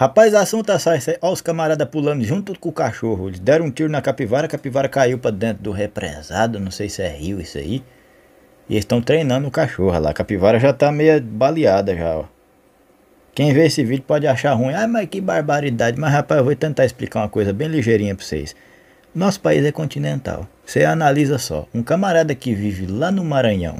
Rapaz, a ação tá saindo. Olha os camaradas pulando junto com o cachorro. Eles deram um tiro na capivara, a capivara caiu para dentro do represado. Não sei se é rio isso aí. E eles estão treinando o cachorro lá. A capivara já tá meio baleada já, ó. Quem vê esse vídeo pode achar ruim. Ah, mas que barbaridade. Mas rapaz, eu vou tentar explicar uma coisa bem ligeirinha para vocês. Nosso país é continental. Você analisa só. Um camarada que vive lá no Maranhão,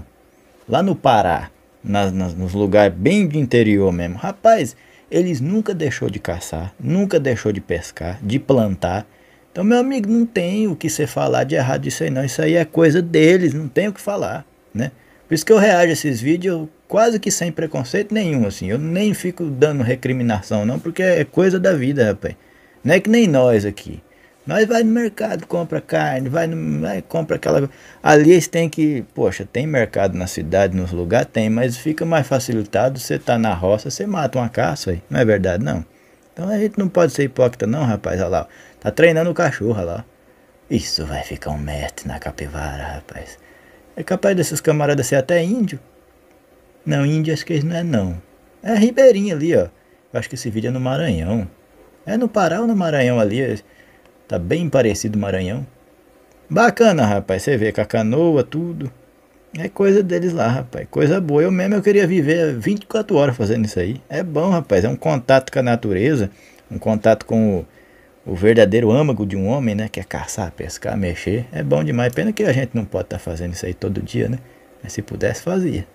lá no Pará, nas, nas, nos lugares bem de interior mesmo. Rapaz, eles nunca deixou de caçar, nunca deixou de pescar, de plantar. Então, meu amigo, não tem o que você falar de errado disso aí não. Isso aí é coisa deles, não tem o que falar, né? Por isso que eu reajo a esses vídeos quase que sem preconceito nenhum, assim. Eu nem fico dando recriminação não, porque é coisa da vida, rapaz. Não é que nem nós aqui. Nós vai no mercado, compra carne, vai no, vai, compra aquela. Ali eles têm que. Poxa, tem mercado na cidade, nos lugares? Tem, mas fica mais facilitado. Você tá na roça, você mata uma caça aí. Não é verdade, não? Então a gente não pode ser hipócrita, não, rapaz. Olha lá. Tá treinando o cachorro, olha lá. Isso vai ficar um mestre na capivara, rapaz. É capaz desses camaradas ser até índio? Não, índio acho que eles não é, não. É ribeirinho ali, ó. Eu acho que esse vídeo é no Maranhão. É no Pará ou no Maranhão ali? Tá bem parecido Maranhão. Bacana, rapaz. Você vê com a canoa, tudo. É coisa deles lá, rapaz. Coisa boa. Eu mesmo eu queria viver 24 horas fazendo isso aí. É bom, rapaz. É um contato com a natureza, um contato com o, o verdadeiro âmago de um homem, né? Que é caçar, pescar, mexer. É bom demais. Pena que a gente não pode estar tá fazendo isso aí todo dia, né? Mas se pudesse, fazia.